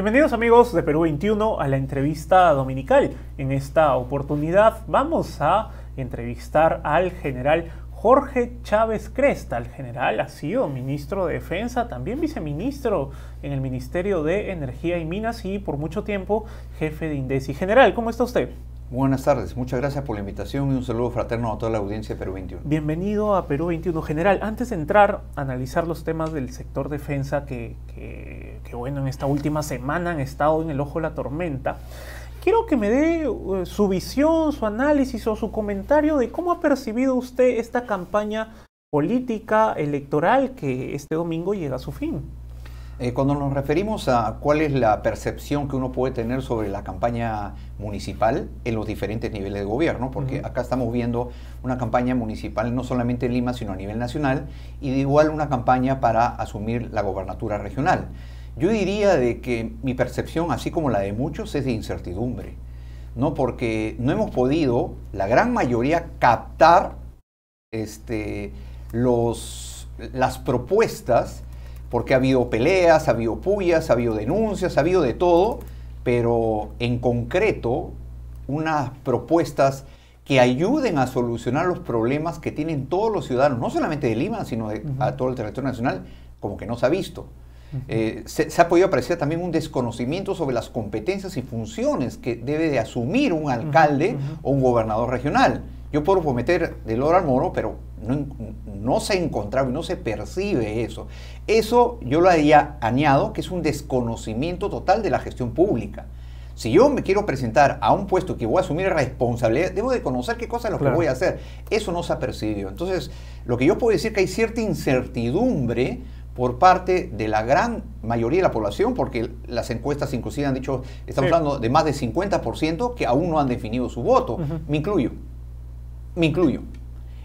Bienvenidos amigos de Perú 21 a la entrevista dominical. En esta oportunidad vamos a entrevistar al general Jorge Chávez Cresta, el general, ha sido ministro de Defensa, también viceministro en el Ministerio de Energía y Minas y por mucho tiempo jefe de INDECI. General, ¿cómo está usted? Buenas tardes, muchas gracias por la invitación y un saludo fraterno a toda la audiencia de Perú 21. Bienvenido a Perú 21. General, antes de entrar a analizar los temas del sector defensa que, bueno, en esta última semana han estado en el ojo de la tormenta, quiero que me dé eh, su visión, su análisis o su comentario de cómo ha percibido usted esta campaña política electoral que este domingo llega a su fin. Eh, cuando nos referimos a cuál es la percepción que uno puede tener sobre la campaña municipal en los diferentes niveles de gobierno, porque acá estamos viendo una campaña municipal no solamente en Lima, sino a nivel nacional, y de igual una campaña para asumir la gobernatura regional. Yo diría de que mi percepción, así como la de muchos, es de incertidumbre, ¿no? porque no hemos podido, la gran mayoría, captar este, los, las propuestas porque ha habido peleas, ha habido puyas, ha habido denuncias, ha habido de todo, pero en concreto unas propuestas que ayuden a solucionar los problemas que tienen todos los ciudadanos, no solamente de Lima, sino de, todo el territorio nacional, como que no se ha visto. Eh, se, ha podido apreciar también un desconocimiento sobre las competencias y funciones que debe de asumir un alcalde o un gobernador regional. Yo puedo prometer de al moro, pero no, se se encontrado y no se percibe eso. Eso yo lo había añado, que es un desconocimiento total de la gestión pública. Si yo me quiero presentar a un puesto que voy a asumir responsabilidad, debo de conocer qué cosas lo que voy a hacer. Eso no se ha percibido. Entonces, lo que yo puedo decir que hay cierta incertidumbre por parte de la gran mayoría de la población, porque las encuestas inclusive han dicho, estamos hablando de más de 50% que aún no han definido su voto. Me incluyo. Me incluyo.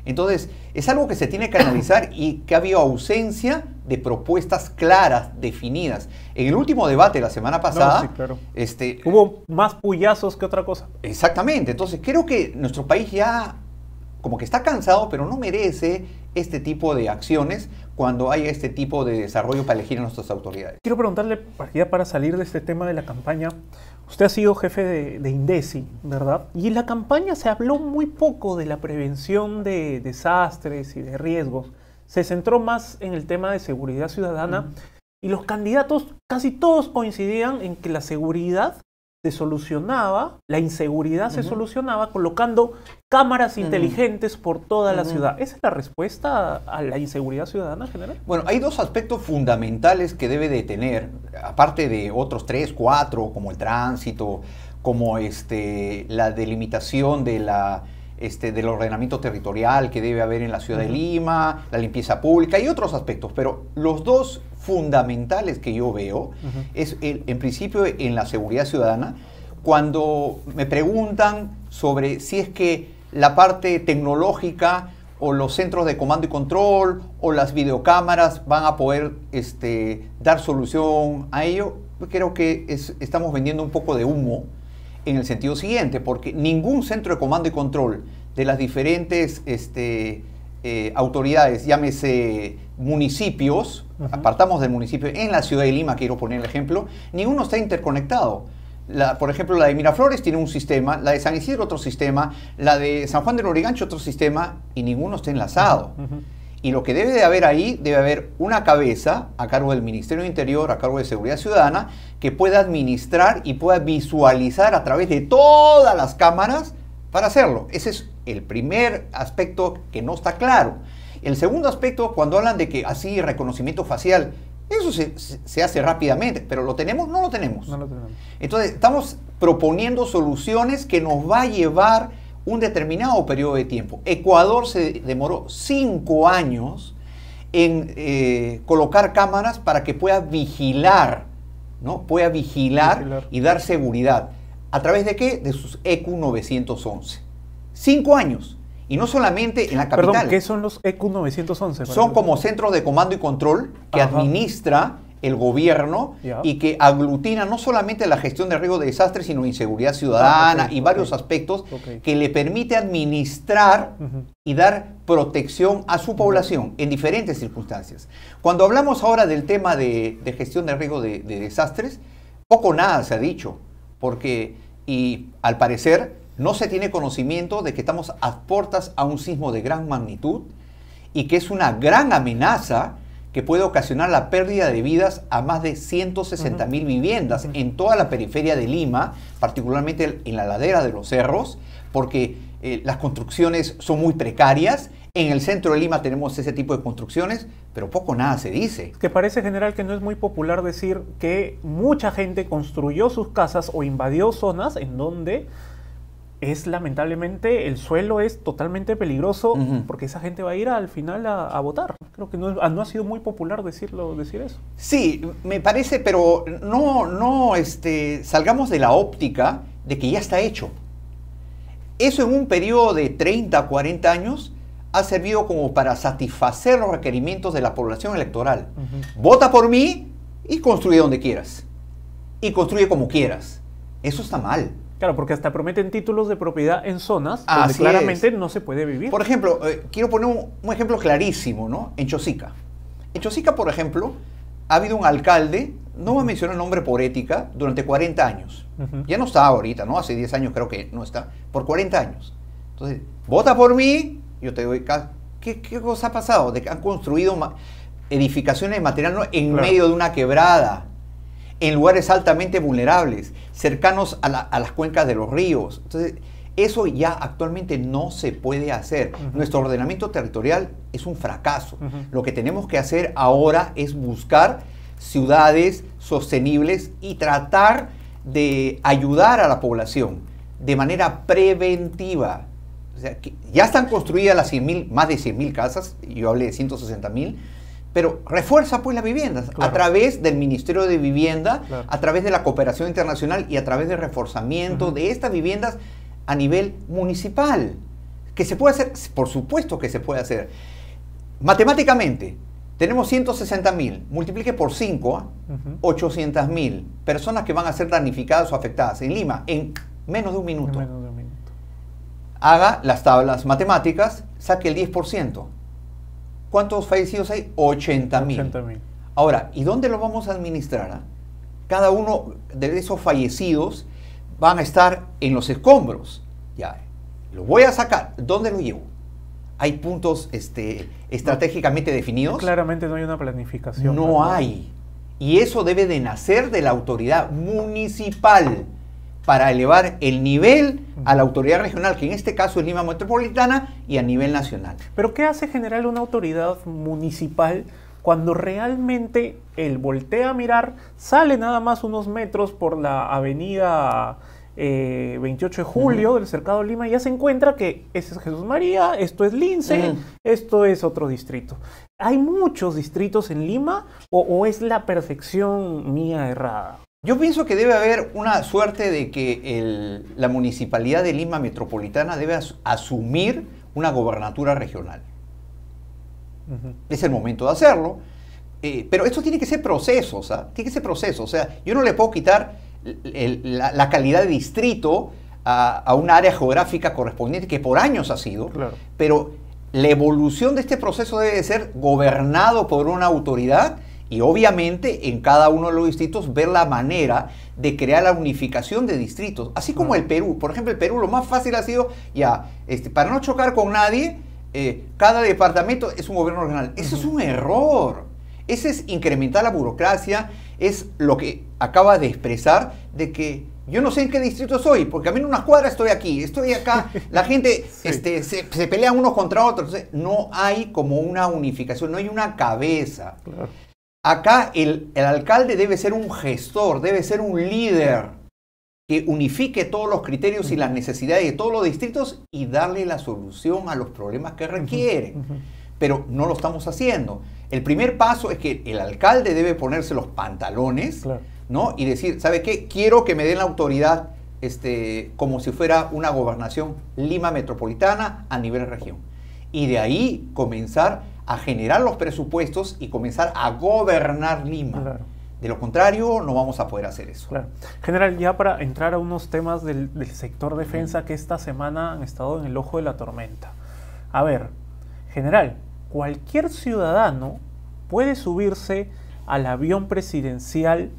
Entonces, es algo que se tiene que analizar y que ha habido ausencia de propuestas claras, definidas. En el último debate la semana pasada, este, hubo más puyazos que otra cosa. Exactamente, entonces creo que nuestro país ya como que está cansado, pero no merece este tipo de acciones cuando haya este tipo de desarrollo para elegir a nuestras autoridades. Quiero preguntarle, ya para salir de este tema de la campaña, usted ha sido jefe de, INDECI, ¿verdad? Y en la campaña se habló muy poco de la prevención de desastres y de riesgos. Se centró más en el tema de seguridad ciudadana y los candidatos, casi todos coincidían en que la seguridad se solucionaba, la inseguridad se solucionaba colocando cámaras inteligentes por toda la ciudad. ¿Esa es la respuesta a la inseguridad ciudadana general? Bueno, hay dos aspectos fundamentales que debe de tener, aparte de otros tres, cuatro, como el tránsito, como este, la delimitación de la este, del ordenamiento territorial que debe haber en la ciudad de Lima, la limpieza pública y otros aspectos, pero los dos fundamentales que yo veo es en principio en la seguridad ciudadana, cuando me preguntan sobre si es que la parte tecnológica o los centros de comando y control o las videocámaras van a poder este, dar solución a ello, creo que estamos vendiendo un poco de humo en el sentido siguiente, porque ningún centro de comando y control de las diferentes este, eh, autoridades, llámese municipios, apartamos del municipio, en la ciudad de Lima, quiero poner el ejemplo, ninguno está interconectado. por ejemplo, la de Miraflores tiene un sistema, la de San Isidro otro sistema, la de San Juan de Lorigancho otro sistema, y ninguno está enlazado. Y lo que debe de haber ahí, debe haber una cabeza a cargo del Ministerio de Interior, a cargo de Seguridad Ciudadana, que pueda administrar y pueda visualizar a través de todas las cámaras para hacerlo. Ese es el primer aspecto que no está claro. El segundo aspecto, cuando hablan de que así reconocimiento facial, eso se, hace rápidamente, pero ¿lo tenemos? No lo tenemos. No lo tenemos. Entonces, estamos proponiendo soluciones que nos va a llevar un determinado periodo de tiempo. Ecuador se demoró cinco años en eh, colocar cámaras para que pueda vigilar, ¿no? Pueda vigilar, y dar seguridad. ¿A través de qué? De sus EQ911. Cinco años. Y no solamente en la capital. Perdón, ¿qué son los EQ911? Son como centros de comando y control que administra el gobierno y que aglutina no solamente la gestión de riesgo de desastres, sino inseguridad ah, ciudadana y varios aspectos que le permite administrar y dar protección a su población en diferentes circunstancias. Cuando hablamos ahora del tema de, gestión de riesgo de, desastres, poco nada se ha dicho, porque y al parecer no se tiene conocimiento de que estamos a puertas a un sismo de gran magnitud y que es una gran amenaza que puede ocasionar la pérdida de vidas a más de 160 mil viviendas en toda la periferia de Lima, particularmente en la ladera de los cerros, porque eh, las construcciones son muy precarias. En el centro de Lima tenemos ese tipo de construcciones, pero poco nada se dice. Que parece general que no es muy popular decir que mucha gente construyó sus casas o invadió zonas en donde es lamentablemente, el suelo es totalmente peligroso porque esa gente va a ir al final a, votar. Creo que no, ha sido muy popular decirlo, decir eso. Sí, me parece, pero no, no este, salgamos de la óptica de que ya está hecho. Eso en un periodo de 30, 40 años ha servido como para satisfacer los requerimientos de la población electoral. Vota por mí y construye donde quieras. Y construye como quieras. Eso está mal. Claro, porque hasta prometen títulos de propiedad en zonas donde claramente no se puede vivir. Por ejemplo, eh, quiero poner un, ejemplo clarísimo, ¿no? En Chosica. En Chosica, por ejemplo, ha habido un alcalde, no voy a mencionar el nombre por ética, durante 40 años. Ya no está ahorita, ¿no? Hace 10 años creo que no está, por 40 años. Entonces, vota por mí, yo te doy... ¿Qué, qué cosa ha pasado? De que han construido edificaciones de material en medio de una quebrada en lugares altamente vulnerables, cercanos a, las cuencas de los ríos. Entonces, eso ya actualmente no se puede hacer. Nuestro ordenamiento territorial es un fracaso. Lo que tenemos que hacer ahora es buscar ciudades sostenibles y tratar de ayudar a la población de manera preventiva. ya están construidas las 100 más de 100.000 casas, yo hablé de 160.000, pero refuerza pues las viviendas a través del Ministerio de Vivienda, a través de la cooperación internacional y a través del reforzamiento de estas viviendas a nivel municipal. Que se puede hacer, por supuesto que se puede hacer. Matemáticamente, tenemos 160 mil, multiplique por 5, 800 ¿ah? mil personas que van a ser danificadas o afectadas en Lima en menos de un En menos de un minuto. Haga las tablas matemáticas, saque el 10%. ¿Cuántos fallecidos hay? 80 mil. Ahora, ¿y dónde lo vamos a administrar? Ah? Cada uno de esos fallecidos van a estar en los escombros. Ya, Lo voy a sacar. ¿Dónde lo llevo? ¿Hay puntos este, estratégicamente definidos? Claramente no hay una planificación. no hay. Y eso debe de nacer de la autoridad municipal para elevar el nivel a la autoridad regional, que en este caso es Lima Metropolitana, y a nivel nacional. Pero ¿qué hace general una autoridad municipal cuando realmente el voltea a mirar sale nada más unos metros por la avenida 28 eh, de julio del Cercado de Lima y ya se encuentra que ese es Jesús María, esto es Lince, esto es otro distrito. ¿Hay muchos distritos en Lima o, o es la perfección mía errada? Yo pienso que debe haber una suerte de que la municipalidad de Lima Metropolitana debe asumir una gobernatura regional. Es el momento de hacerlo. Eh, pero esto tiene que ser proceso, ¿sabes? ¿ah? Tiene que ser proceso. O sea, yo no le puedo quitar la, calidad de distrito a, un área geográfica correspondiente que por años ha sido, pero la evolución de este proceso debe ser gobernado por una autoridad y obviamente en cada uno de los distritos ver la manera de crear la unificación de distritos, así como mm. el Perú. Por ejemplo, el Perú lo más fácil ha sido, ya, este, para no chocar con nadie, eh, cada departamento es un gobierno regional. Eso es un error. Ese es incrementar la burocracia, es lo que acaba de expresar de que yo no sé en qué distrito soy, porque a mí en unas cuadras estoy aquí, estoy acá, la gente este, se, pelea unos contra otros, no hay como una unificación, no hay una cabeza. Acá el, alcalde debe ser un gestor, debe ser un líder que unifique todos los criterios y las necesidades de todos los distritos y darle la solución a los problemas que requieren. Pero no lo estamos haciendo. El primer paso es que el alcalde debe ponerse los pantalones ¿no? y decir, ¿sabe qué? Quiero que me den la autoridad este, como si fuera una gobernación Lima metropolitana a nivel región. Y de ahí comenzar a generar los presupuestos y comenzar a gobernar Lima. De lo contrario, no vamos a poder hacer eso. General, ya para entrar a unos temas del, del sector defensa que esta semana han estado en el ojo de la tormenta. A ver, general, cualquier ciudadano puede subirse al avión presidencial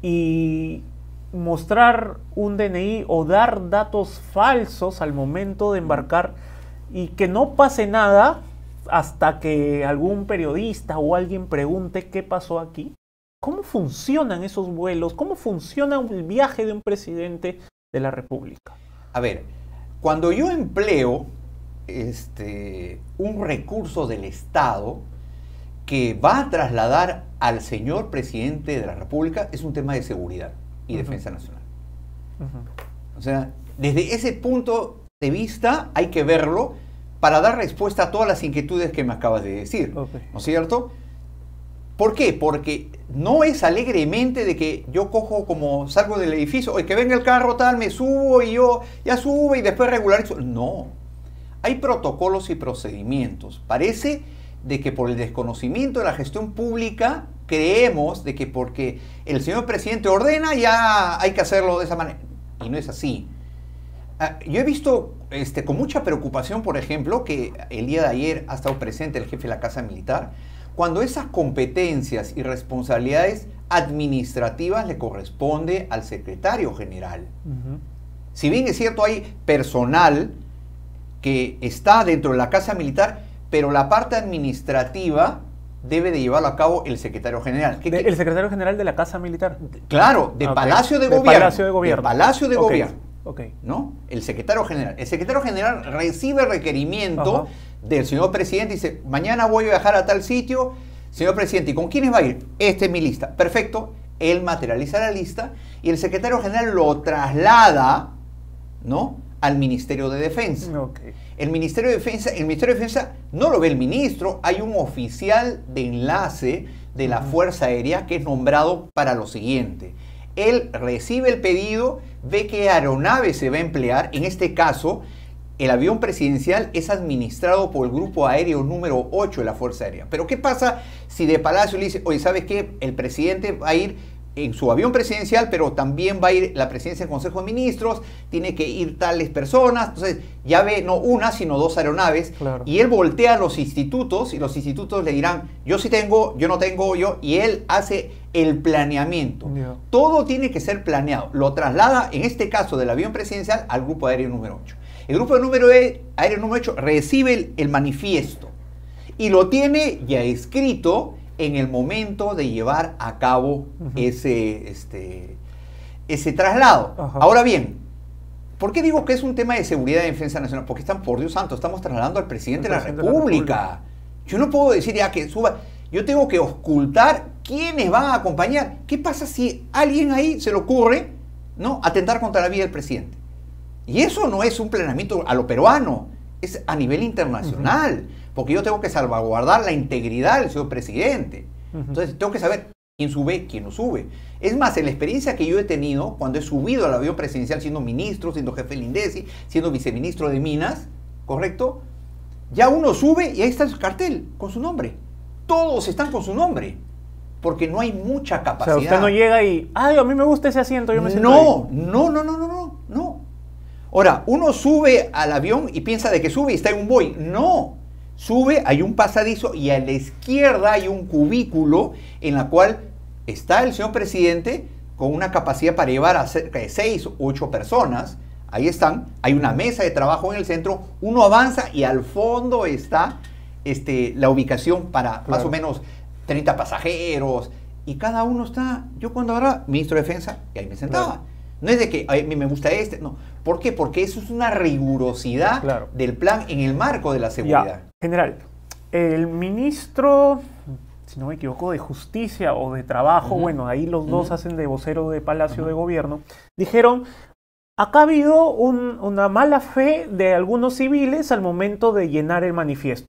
y mostrar un DNI o dar datos falsos al momento de embarcar y que no pase nada hasta que algún periodista o alguien pregunte qué pasó aquí? ¿Cómo funcionan esos vuelos? ¿Cómo funciona el viaje de un presidente de la República? A ver, cuando yo empleo este, un recurso del Estado que va a trasladar al señor presidente de la República, es un tema de seguridad y defensa nacional. O sea, desde ese punto de vista hay que verlo para dar respuesta a todas las inquietudes que me acabas de decir, ¿no es cierto? ¿Por qué? Porque no es alegremente de que yo cojo como salgo del edificio, oye, que venga el carro tal, me subo y yo ya subo y después regularizo. No, hay protocolos y procedimientos. Parece de que por el desconocimiento de la gestión pública creemos de que porque el señor presidente ordena ya hay que hacerlo de esa manera. Y no es así. Ah, yo he visto este, con mucha preocupación, por ejemplo, que el día de ayer ha estado presente el jefe de la Casa Militar, cuando esas competencias y responsabilidades administrativas le corresponde al secretario general. Si bien es cierto, hay personal que está dentro de la Casa Militar, pero la parte administrativa debe de llevarlo a cabo el secretario general. ¿Qué, el secretario general de la Casa Militar? Claro, de ah, Palacio de, Gobierno. Palacio de Gobierno. Palacio de Gobierno. ¿No? El secretario general. El secretario general recibe requerimiento del señor presidente y dice, mañana voy a viajar a tal sitio, señor presidente, ¿y con quiénes va a ir? Esta es mi lista. Perfecto. Él materializa la lista y el secretario general lo traslada, ¿no? Al Ministerio de Defensa. El Ministerio de Defensa, el Ministerio de Defensa no lo ve el ministro, hay un oficial de enlace de la Fuerza Aérea que es nombrado para lo siguiente él recibe el pedido, ve qué aeronave se va a emplear. En este caso, el avión presidencial es administrado por el grupo aéreo número 8 de la Fuerza Aérea. Pero ¿qué pasa si de Palacio le dice, oye, ¿sabes qué? El presidente va a ir en su avión presidencial, pero también va a ir la presidencia del Consejo de Ministros, tiene que ir tales personas, entonces ya ve no una, sino dos aeronaves, y él voltea a los institutos y los institutos le dirán, yo sí tengo, yo no tengo, yo, y él hace el planeamiento. Todo tiene que ser planeado, lo traslada, en este caso del avión presidencial, al grupo aéreo número 8. El grupo número e, aéreo número 8 recibe el manifiesto y lo tiene ya escrito en el momento de llevar a cabo ese, este, ese traslado. Ahora bien, ¿por qué digo que es un tema de seguridad y defensa nacional? Porque están, por Dios santo, estamos trasladando al presidente, de, la República. Yo no puedo decir ya ah, que suba. Yo tengo que ocultar quiénes van a acompañar. ¿Qué pasa si alguien ahí se le ocurre ¿no? atentar contra la vida del presidente? Y eso no es un plenamiento a lo peruano, es a nivel internacional porque yo tengo que salvaguardar la integridad del señor presidente. Entonces, tengo que saber quién sube, quién no sube. Es más, en la experiencia que yo he tenido cuando he subido al avión presidencial siendo ministro, siendo jefe del siendo viceministro de Minas, ¿correcto? Ya uno sube y ahí está su cartel con su nombre. Todos están con su nombre. Porque no hay mucha capacidad. O sea, usted no llega y, ay, a mí me gusta ese asiento, yo me siento. No, no, no, no, no, no, no. Ahora, uno sube al avión y piensa de que sube y está en un boeing No, Sube, hay un pasadizo y a la izquierda hay un cubículo en la cual está el señor presidente con una capacidad para llevar a cerca de seis o ocho personas. Ahí están, hay una mesa de trabajo en el centro, uno avanza y al fondo está este, la ubicación para más o menos 30 pasajeros y cada uno está, yo cuando era ministro de Defensa, y ahí me sentaba. No es de que a mí me gusta este, no. ¿Por qué? Porque eso es una rigurosidad del plan en el marco de la seguridad. General, el ministro, si no me equivoco, de Justicia o de Trabajo, bueno, ahí los dos hacen de vocero de Palacio de Gobierno, dijeron, acá ha habido una mala fe de algunos civiles al momento de llenar el manifiesto.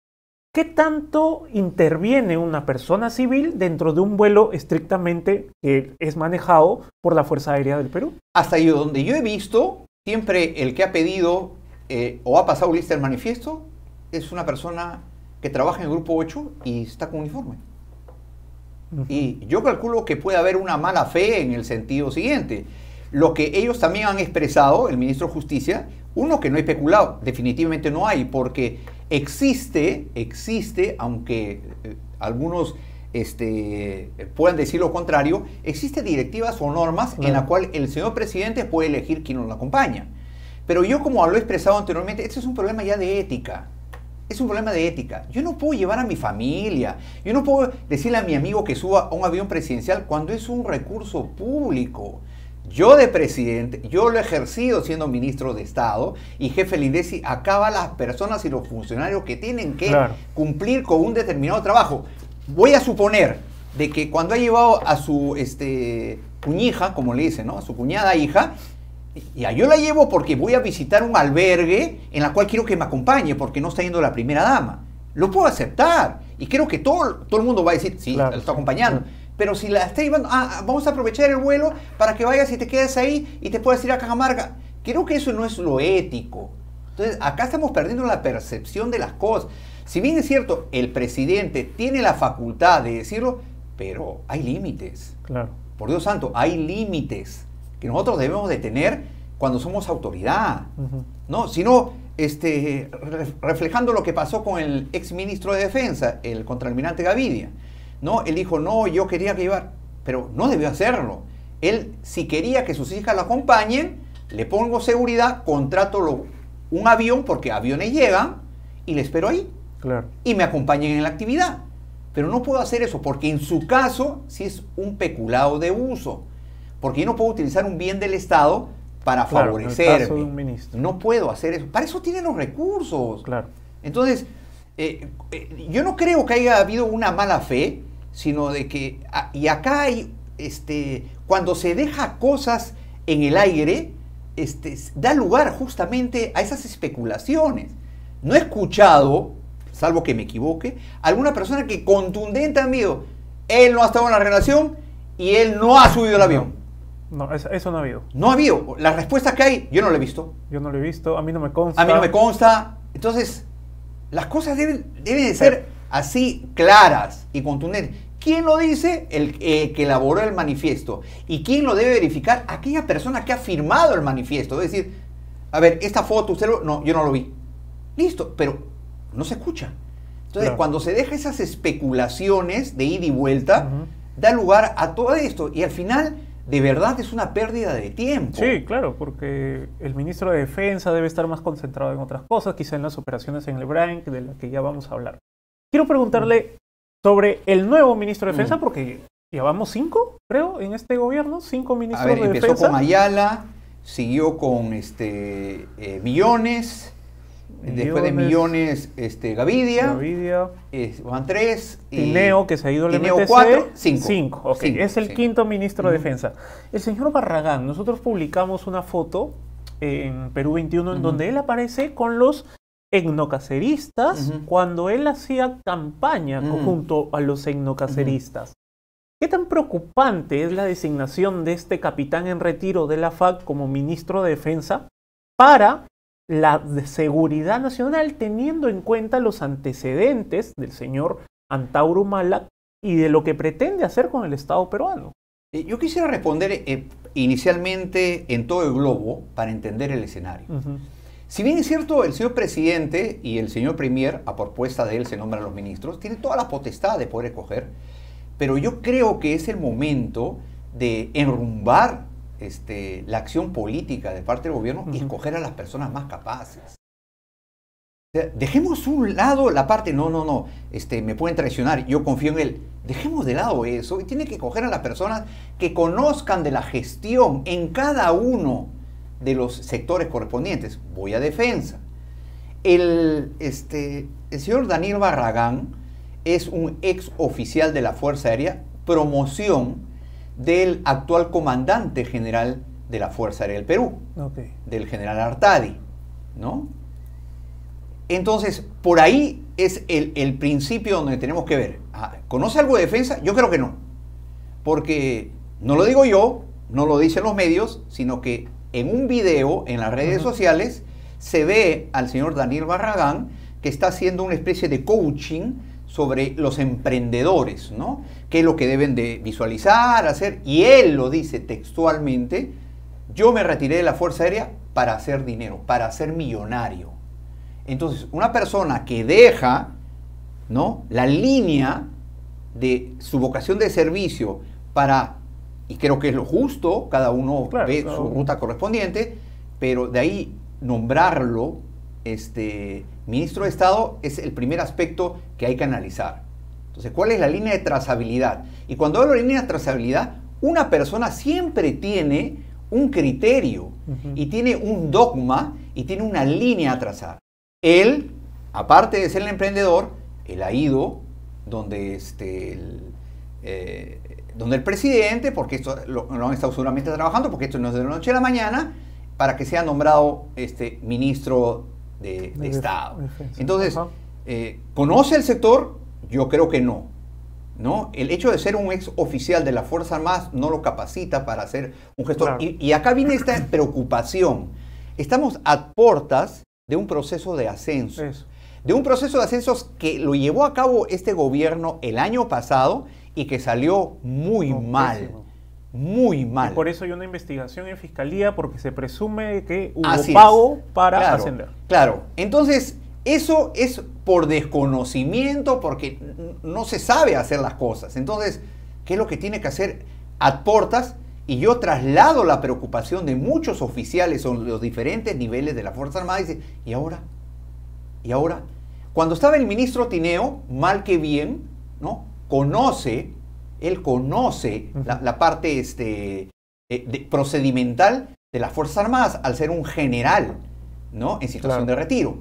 ¿Qué tanto interviene una persona civil dentro de un vuelo estrictamente que es manejado por la Fuerza Aérea del Perú? Hasta ahí donde yo he visto, siempre el que ha pedido eh, o ha pasado lista el manifiesto es una persona que trabaja en el Grupo 8 y está con uniforme. Y yo calculo que puede haber una mala fe en el sentido siguiente. Lo que ellos también han expresado, el ministro de Justicia, uno que no he especulado, definitivamente no hay, porque existe, existe, aunque eh, algunos este, puedan decir lo contrario, existe directivas o normas en la cual el señor presidente puede elegir quién lo acompaña. Pero yo, como lo he expresado anteriormente, este es un problema ya de ética. Es un problema de ética. Yo no puedo llevar a mi familia, yo no puedo decirle a mi amigo que suba a un avión presidencial cuando es un recurso público. Yo de presidente, yo lo he ejercido siendo ministro de Estado y jefe acá acaba las personas y los funcionarios que tienen que cumplir con un determinado trabajo. Voy a suponer de que cuando ha llevado a su este, cuñija, como le dicen, ¿no? a su cuñada hija, ya, yo la llevo porque voy a visitar un albergue en la cual quiero que me acompañe porque no está yendo la primera dama. Lo puedo aceptar y creo que todo, todo el mundo va a decir, sí, lo está acompañando. Pero si la estás llevando, ah, ah, vamos a aprovechar el vuelo para que vayas y te quedes ahí y te puedas ir a Cajamarca. Creo que eso no es lo ético. Entonces, acá estamos perdiendo la percepción de las cosas. Si bien es cierto, el presidente tiene la facultad de decirlo, pero hay límites. Claro. Por Dios santo, hay límites que nosotros debemos de tener cuando somos autoridad. ¿No? Si este, reflejando lo que pasó con el exministro de Defensa, el contraalmirante Gavidia. No, él dijo, no, yo quería que llevar, pero no debió hacerlo. Él, si quería que sus hijas lo acompañen, le pongo seguridad, contrato lo, un avión, porque aviones llegan, y le espero ahí. Claro. Y me acompañen en la actividad. Pero no puedo hacer eso, porque en su caso si es un peculado de uso. Porque yo no puedo utilizar un bien del Estado para favorecerme. No puedo hacer eso. Para eso tienen los recursos. Claro. Entonces, eh, eh, yo no creo que haya habido una mala fe sino de que, ah, y acá hay, este, cuando se deja cosas en el aire, este, da lugar justamente a esas especulaciones. No he escuchado, salvo que me equivoque, alguna persona que contundente ha habido, él no ha estado en la relación y él no ha subido el avión. No, eso no ha habido. No ha habido. Las respuestas que hay, yo no lo he visto. Yo no lo he visto, a mí no me consta. A mí no me consta. Entonces, las cosas deben, deben de ser así claras y contundentes. ¿Quién lo dice? El eh, que elaboró el manifiesto. ¿Y quién lo debe verificar? Aquella persona que ha firmado el manifiesto. Es decir, a ver, esta foto, usted lo, no, yo no lo vi. Listo, pero no se escucha. Entonces, cuando se deja esas especulaciones de ida y vuelta, da lugar a todo esto. Y al final, de verdad, es una pérdida de tiempo. Sí, claro, porque el ministro de Defensa debe estar más concentrado en otras cosas, quizá en las operaciones en el e Brank, de las que ya vamos a hablar. Quiero preguntarle sobre el nuevo ministro de mm. Defensa, porque llevamos cinco, creo, en este gobierno, cinco ministros de Defensa. Empezó con Ayala, siguió con este, eh, Millones, después de Millones, este, Gavidia, Gavidia eh, van tres. Tineo, que se ha ido al cuatro, cinco. Cinco, es el quinto ministro de Defensa. El señor Barragán, nosotros publicamos una foto en Perú 21 en donde él aparece con los etnocaceristas cuando él hacía campaña junto a los etnocaceristas. ¿Qué tan preocupante es la designación de este capitán en retiro de la FAC como ministro de Defensa para la seguridad nacional, teniendo en cuenta los antecedentes del señor Antauro Mala y de lo que pretende hacer con el Estado peruano? Eh, yo quisiera responder eh, inicialmente en todo el globo para entender el escenario. Si bien es cierto, el señor presidente y el señor premier, a propuesta de él se nombran los ministros, tiene toda la potestad de poder escoger, pero yo creo que es el momento de enrumbar este, la acción política de parte del gobierno y escoger a las personas más capaces. Dejemos un lado la parte, no, no, no, este, me pueden traicionar, yo confío en él. Dejemos de lado eso y tiene que escoger a las personas que conozcan de la gestión en cada uno de los sectores correspondientes. Voy a defensa. El, este, señor Daniel Barragán es un ex oficial de la Fuerza Aérea, promoción del actual comandante general de la Fuerza Aérea del Perú, del general Artadi. ¿no? Entonces, por ahí es el, principio donde tenemos que ver. Ah, ¿Conoce algo de defensa? Yo creo que no. Porque no lo digo yo, no lo dicen los medios, sino que en un video en las redes sociales se ve al señor Daniel Barragán que está haciendo una especie de coaching sobre los emprendedores, ¿no? ¿Qué es lo que deben de visualizar, hacer? Y él lo dice textualmente, yo me retiré de la Fuerza Aérea para hacer dinero, para ser millonario. Entonces, una persona que deja, ¿no? La línea de su vocación de servicio para y creo que es lo justo, cada uno ve su ruta correspondiente, pero de ahí nombrarlo este, ministro de Estado es el primer aspecto que hay que analizar. Entonces, ¿cuál es la línea de trazabilidad? Y cuando hablo de línea de trazabilidad, una persona siempre tiene un criterio y tiene un dogma y tiene una línea a trazar. Él, aparte de ser el emprendedor, él ha ido donde este, el, eh, donde el presidente, porque esto lo, han estado seguramente trabajando, porque esto no es de la noche a la mañana, para que sea nombrado este, ministro de, Estado. Entonces, eh, ¿conoce el sector? Yo creo que no. ¿no? El hecho de ser un ex oficial de las Fuerzas Armadas no lo capacita para ser un gestor. Y, acá viene esta preocupación. Estamos a puertas de un proceso de ascenso. De un proceso de ascensos que lo llevó a cabo este gobierno el año pasado y que salió muy mal. Muy mal. por eso hay una investigación en fiscalía porque se presume que hubo pago para ascender. Claro. Entonces, eso es por desconocimiento porque no se sabe hacer las cosas. Entonces, ¿qué es lo que tiene que hacer Adportas? Y yo traslado la preocupación de muchos oficiales o los diferentes niveles de la Fuerza Armada y dice, ¿y ahora? ¿Y ahora? Cuando estaba el ministro Tineo, mal que bien, ¿no? conoce, él conoce la, parte este, eh, procedimental de las Fuerzas Armadas al ser un general, ¿no? En situación de retiro.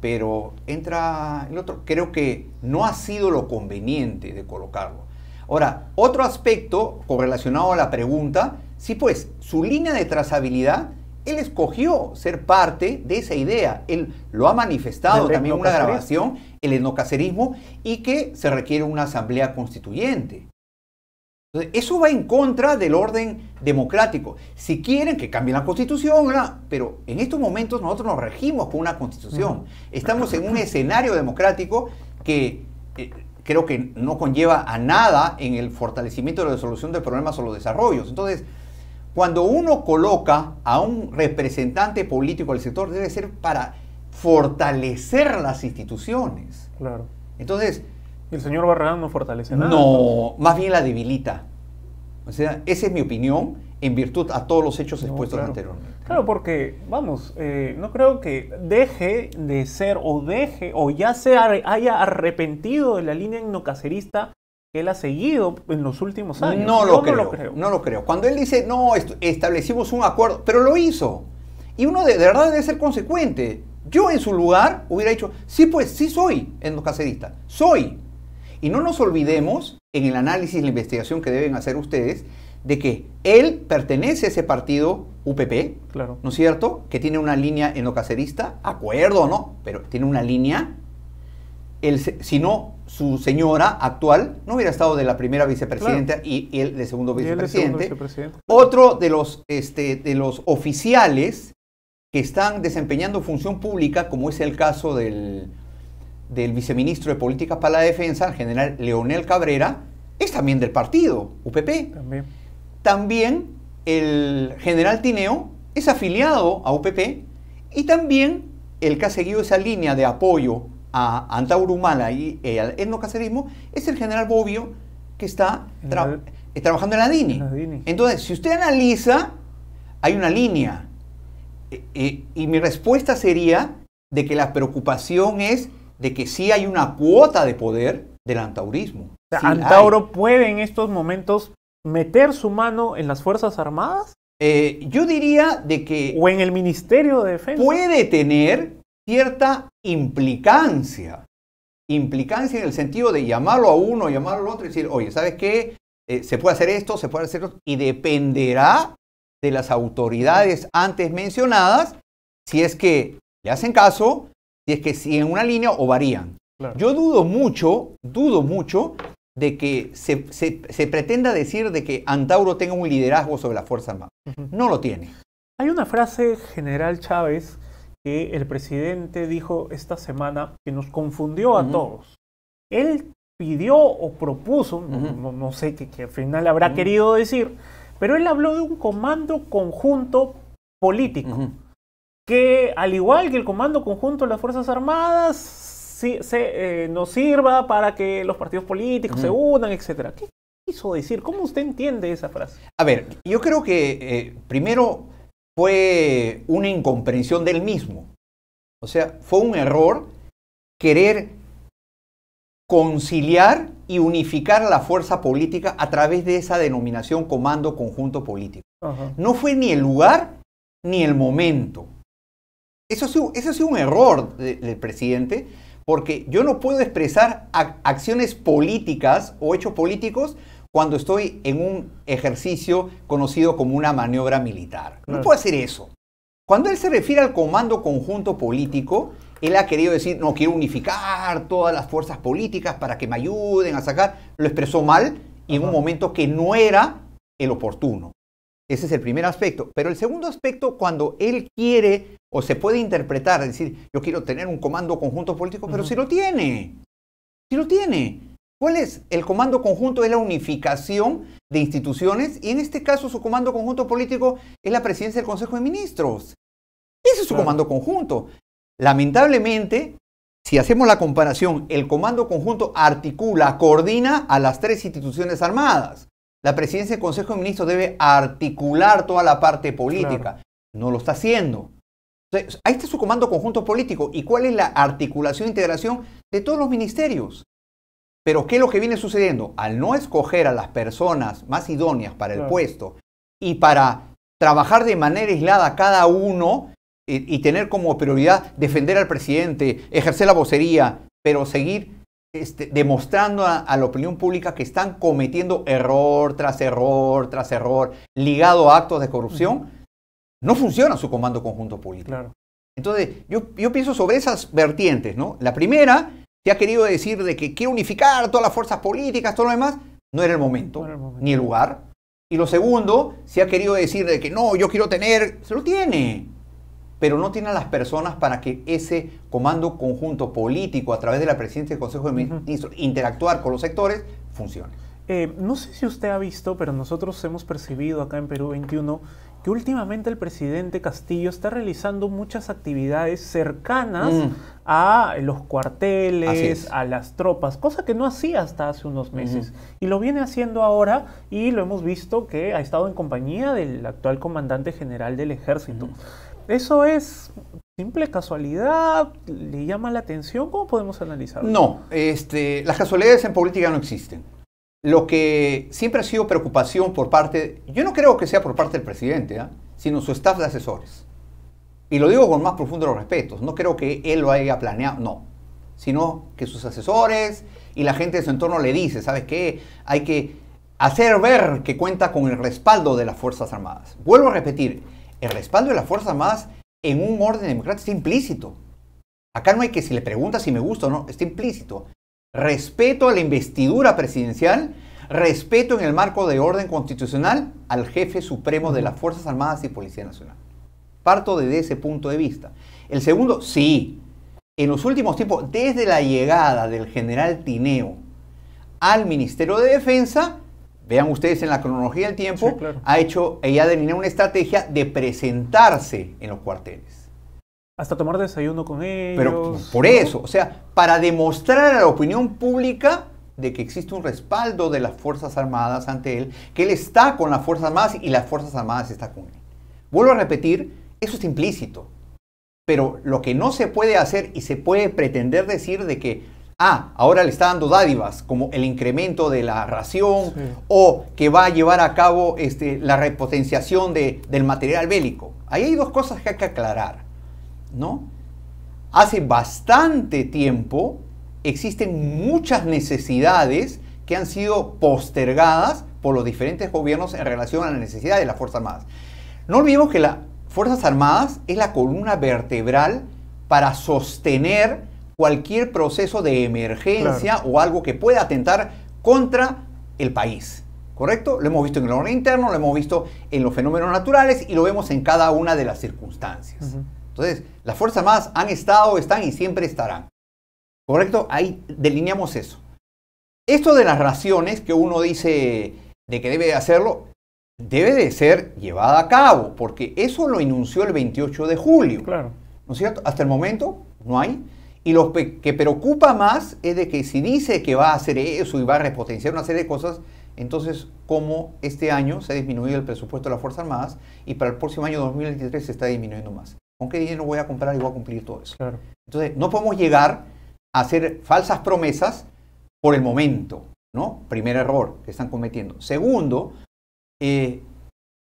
Pero entra el otro, creo que no ha sido lo conveniente de colocarlo. Ahora, otro aspecto correlacionado a la pregunta, sí pues, su línea de trazabilidad, él escogió ser parte de esa idea, él lo ha manifestado también en una grabación el enocacerismo y que se requiere una asamblea constituyente. eso va en contra del orden democrático. Si quieren que cambie la constitución, pero en estos momentos nosotros nos regimos con una constitución. Estamos en un escenario democrático que eh, creo que no conlleva a nada en el fortalecimiento de la resolución de problemas o los desarrollos. Entonces, cuando uno coloca a un representante político del sector, debe ser para fortalecer las instituciones. Claro. Entonces... El señor Barragán no fortalece nada. No, más bien la debilita. O sea, esa es mi opinión en virtud a todos los hechos expuestos anteriormente. Claro, porque, vamos, eh, no creo que deje de ser o deje o ya se haya arrepentido de la línea caserista que él ha seguido en los últimos años. No, lo, creo, No lo creo. Cuando él dice, no, establecimos un acuerdo, pero lo hizo. Y uno de verdad debe ser consecuente. Yo en su lugar hubiera dicho, sí, pues sí soy endocacerista, soy. Y no nos olvidemos en el análisis, la investigación que deben hacer ustedes, de que él pertenece a ese partido UPP, claro. ¿no es cierto? Que tiene una línea endocacerista, acuerdo o no, pero tiene una línea. si no, su señora actual no hubiera estado de la primera vicepresidenta y, él de segundo vicepresidente. Otro de los, este, de los oficiales que están desempeñando función pública, como es el caso del, del viceministro de Políticas para la Defensa, el general Leonel Cabrera, es también del partido, UPP. También. el general Tineo es afiliado a UPP y también el que ha seguido esa línea de apoyo a Antaurumala y eh, al etnocacerismo es el general Bobbio que está eh, trabajando en la DINI. Entonces, si usted analiza, hay una línea y, mi respuesta sería de que la preocupación es de que sí hay una cuota de poder del antaurismo. ¿Antauro puede en estos momentos meter su mano en las Fuerzas Armadas? Eh, yo diría de que... O en el Ministerio de Defensa. Puede tener cierta implicancia. Implicancia en el sentido de llamarlo a uno, llamarlo al otro y decir, oye, ¿sabes qué? Eh, se puede hacer esto, se puede hacer esto. Y dependerá de las autoridades antes mencionadas, si es que le hacen caso, si es que siguen una línea o varían. Yo dudo mucho, dudo mucho de que se, pretenda decir de que Antauro tenga un liderazgo sobre la Fuerza Armada. No lo tiene. Hay una frase general Chávez que el presidente dijo esta semana que nos confundió a todos. Él pidió o propuso, no, no, sé qué al final habrá querido decir, pero él habló de un comando conjunto político, que al igual que el comando conjunto de las Fuerzas Armadas, si, se, eh, nos sirva para que los partidos políticos se unan, etc. ¿Qué quiso decir? ¿Cómo usted entiende esa frase? A ver, yo creo que eh, primero fue una incomprensión del mismo. O sea, fue un error querer conciliar y unificar la fuerza política a través de esa denominación comando conjunto político. No fue ni el lugar ni el momento. Eso ha sido, eso un error del presidente, porque yo no puedo expresar acciones políticas o hechos políticos cuando estoy en un ejercicio conocido como una maniobra militar. No puedo hacer eso. Cuando él se refiere al comando conjunto político, él ha querido decir, no, quiero unificar todas las fuerzas políticas para que me ayuden a sacar. Lo expresó mal y en un momento que no era el oportuno. Ese es el primer aspecto. Pero el segundo aspecto, cuando él quiere o se puede interpretar, es decir, yo quiero tener un comando conjunto político, pero si lo tiene, si lo tiene. ¿Cuál es? El comando conjunto es la unificación de instituciones y en este caso su comando conjunto político es la presidencia del Consejo de Ministros. Ese es su comando conjunto. Lamentablemente, si hacemos la comparación, el Comando Conjunto articula, coordina a las tres instituciones armadas. La presidencia del Consejo de Ministros debe articular toda la parte política. No lo está haciendo. ahí está su comando conjunto político. ¿Y cuál es la articulación e integración de todos los ministerios? Pero ¿qué es lo que viene sucediendo? Al no escoger a las personas más idóneas para el puesto y para trabajar de manera aislada cada uno, y, tener como prioridad defender al presidente, ejercer la vocería, pero seguir este, demostrando a, la opinión pública que están cometiendo error tras error tras error ligado a actos de corrupción, no funciona su comando conjunto político. Entonces, yo, pienso sobre esas vertientes, ¿no? La primera, se ha querido decir de que quiere unificar todas las fuerzas políticas, todo lo demás, no era el momento, ni el lugar. Y lo segundo, si ha querido decir de que no, yo quiero tener, se lo tiene pero no tiene las personas para que ese comando conjunto político a través de la presidencia del Consejo de Ministros, interactuar con los sectores, funcione. Eh, no sé si usted ha visto, pero nosotros hemos percibido acá en Perú 21 que últimamente el presidente Castillo está realizando muchas actividades cercanas mm. a los cuarteles, a las tropas, cosa que no hacía hasta hace unos meses. Y lo viene haciendo ahora y lo hemos visto que ha estado en compañía del actual comandante general del ejército. Eso es simple casualidad, le llama la atención, ¿cómo podemos analizarlo? No, este, las casualidades en política no existen lo que siempre ha sido preocupación por parte, yo no creo que sea por parte del presidente, ¿ah? sino su staff de asesores. Y lo digo con más profundo los respetos, no creo que él lo haya planeado, no, sino que sus asesores y la gente de su entorno le dice, ¿sabes qué? Hay que hacer ver que cuenta con el respaldo de las Fuerzas Armadas. Vuelvo a repetir, el respaldo de las Fuerzas Armadas en un orden democrático está implícito. Acá no hay que si le pregunta si me gusta o no, está implícito respeto a la investidura presidencial, respeto en el marco de orden constitucional al jefe supremo de las Fuerzas Armadas y Policía Nacional. Parto desde ese punto de vista. El segundo, sí, en los últimos tiempos, desde la llegada del general Tineo al Ministerio de Defensa, vean ustedes en la cronología del tiempo, ha hecho, ella ha delineado una estrategia de presentarse en los cuarteles. Hasta tomar desayuno con ellos. Pero por eso, o sea, para demostrar a la opinión pública de que existe un respaldo de las Fuerzas Armadas ante él, que él está con las Fuerzas Armadas y las Fuerzas Armadas están con él. Vuelvo a repetir, eso es implícito. Pero lo que no se puede hacer y se puede pretender decir de que, ah, ahora le está dando dádivas, como el incremento de la ración o que va a llevar a cabo este, la repotenciación de, del material bélico. Ahí hay dos cosas que hay que aclarar. ¿no? Hace bastante tiempo existen muchas necesidades que han sido postergadas por los diferentes gobiernos en relación a la necesidad de las Fuerzas Armadas. No olvidemos que las Fuerzas Armadas es la columna vertebral para sostener cualquier proceso de emergencia o algo que pueda atentar contra el país. ¿Correcto? Lo hemos visto en el orden interno, lo hemos visto en los fenómenos naturales y lo vemos en cada una de las circunstancias. Entonces, las Fuerzas Armadas han estado, están y siempre estarán. ¿Correcto? Ahí delineamos eso. Esto de las raciones que uno dice de que debe de hacerlo, debe de ser llevada a cabo, porque eso lo enunció el 28 de julio. Claro. ¿No es cierto? Hasta el momento no hay. Y lo que preocupa más es de que si dice que va a hacer eso y va a repotenciar una serie de cosas, entonces, como este año se ha disminuido el presupuesto de las Fuerzas Armadas y para el próximo año 2023 se está disminuyendo más. ¿Con qué dinero voy a comprar y voy a cumplir todo eso? Entonces, no podemos llegar a hacer falsas promesas por el momento, ¿no? Primer error que están cometiendo. Segundo, eh,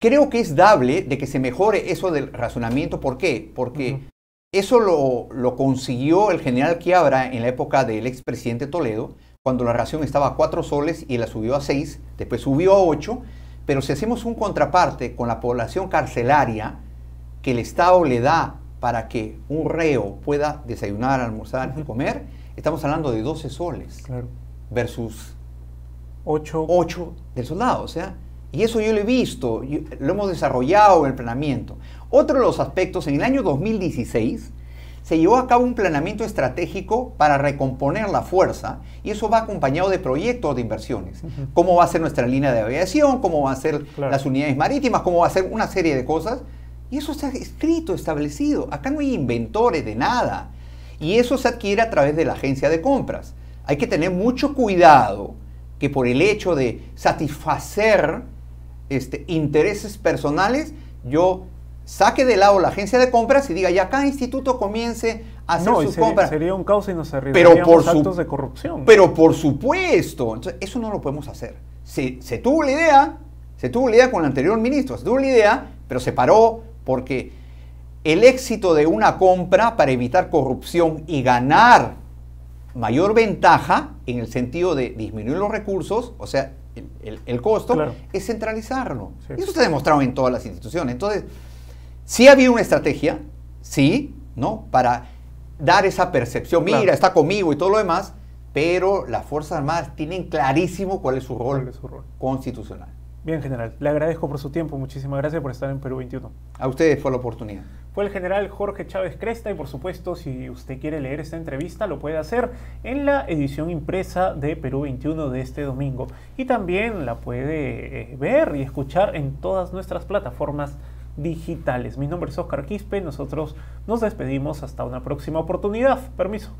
creo que es dable de que se mejore eso del razonamiento. ¿Por qué? Porque eso lo, consiguió el general Quiabra en la época del expresidente Toledo, cuando la ración estaba a cuatro soles y la subió a seis, después subió a ocho. pero si hacemos un contraparte con la población carcelaria, que el Estado le da para que un reo pueda desayunar, almorzar y comer, estamos hablando de 12 soles versus 8. 8 del soldado. y eso yo lo he visto, lo hemos desarrollado en el planeamiento. Otro de los aspectos, en el año 2016 se llevó a cabo un planeamiento estratégico para recomponer la fuerza y eso va acompañado de proyectos de inversiones. ¿Cómo va a ser nuestra línea de aviación? ¿Cómo van a ser las unidades marítimas? ¿Cómo va a ser una serie de cosas? Y eso está escrito, establecido. Acá no hay inventores de nada. Y eso se adquiere a través de la agencia de compras. Hay que tener mucho cuidado que por el hecho de satisfacer este, intereses personales, yo saque de lado la agencia de compras y diga, ya cada instituto comience a hacer sus compras. Sería un caos y nos pero por actos de corrupción. Pero por supuesto, Entonces, eso no lo podemos hacer. se tuvo la idea, se tuvo la idea con el anterior ministro, se tuvo la idea, pero se paró, porque el éxito de una compra para evitar corrupción y ganar mayor ventaja en el sentido de disminuir los recursos, o sea, el, costo, es centralizarlo. Eso se demostrado en todas las instituciones. Entonces, sí había una estrategia, sí, ¿no? Para dar esa percepción, mira, está conmigo y todo lo demás, pero las Fuerzas Armadas tienen clarísimo cuál es su rol? constitucional. Bien, general. Le agradezco por su tiempo. Muchísimas gracias por estar en Perú 21. A ustedes fue la oportunidad. Fue el general Jorge Chávez Cresta y por supuesto si usted quiere leer esta entrevista lo puede hacer en la edición impresa de Perú 21 de este domingo y también la puede eh, ver y escuchar en todas nuestras plataformas digitales. Mi nombre es Oscar Quispe, nosotros nos despedimos hasta una próxima oportunidad. Permiso.